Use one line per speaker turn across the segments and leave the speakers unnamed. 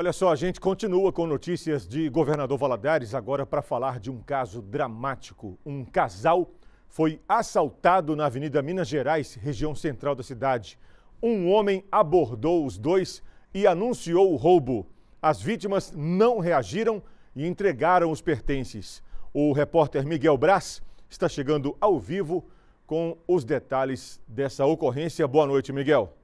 Olha só, a gente continua com notícias de governador Valadares, agora para falar de um caso dramático. Um casal foi assaltado na Avenida Minas Gerais, região central da cidade. Um homem abordou os dois e anunciou o roubo. As vítimas não reagiram e entregaram os pertences. O repórter Miguel Braz está chegando ao vivo com os detalhes dessa ocorrência. Boa noite, Miguel.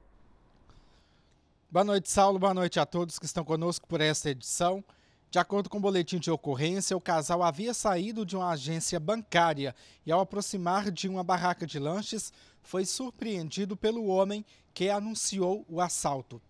Boa noite, Saulo. Boa noite a todos que estão conosco por esta edição. De acordo com o boletim de ocorrência, o casal havia saído de uma agência bancária e, ao aproximar de uma barraca de lanches, foi surpreendido pelo homem que anunciou o assalto.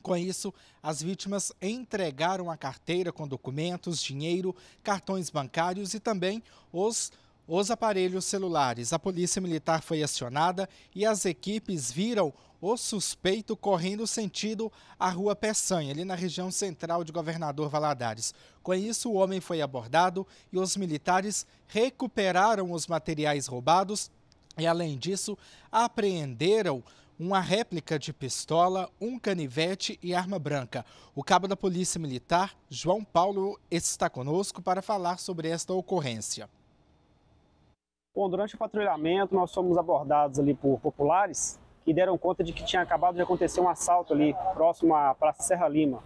Com isso, as vítimas entregaram a carteira com documentos, dinheiro, cartões bancários e também os os aparelhos celulares. A polícia militar foi acionada e as equipes viram o suspeito correndo sentido à Rua Peçanha, ali na região central de Governador Valadares. Com isso, o homem foi abordado e os militares recuperaram os materiais roubados e, além disso, apreenderam uma réplica de pistola, um canivete e arma branca. O cabo da Polícia Militar, João Paulo, está conosco para falar sobre esta ocorrência.
Bom, durante o patrulhamento nós fomos abordados ali por populares que deram conta de que tinha acabado de acontecer um assalto ali próximo à Praça Serra Lima.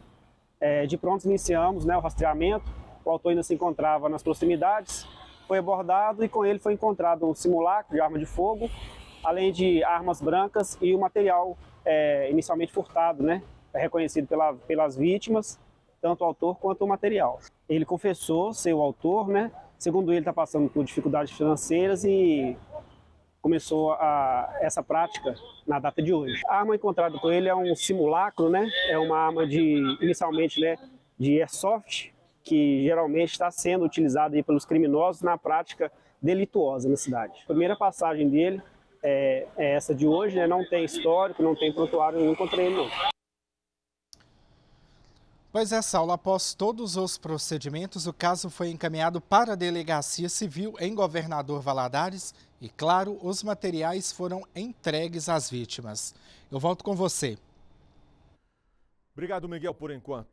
É, de pronto iniciamos né, o rastreamento, o autor ainda se encontrava nas proximidades, foi abordado e com ele foi encontrado um simulacro de arma de fogo, além de armas brancas e o material é, inicialmente furtado, né, é reconhecido pela, pelas vítimas, tanto o autor quanto o material. Ele confessou ser o autor, né, Segundo ele, está passando por dificuldades financeiras e começou a, essa prática na data de hoje. A arma encontrada com ele é um simulacro, né? É uma arma de inicialmente, né, de airsoft que geralmente está sendo utilizada aí pelos criminosos na prática delituosa na cidade. A primeira passagem dele é, é essa de hoje, né? Não tem histórico, não tem prontuário nenhum contra ele, não.
Pois é, Saulo, após todos os procedimentos, o caso foi encaminhado para a Delegacia Civil em Governador Valadares e, claro, os materiais foram entregues às vítimas. Eu volto com você.
Obrigado, Miguel, por enquanto.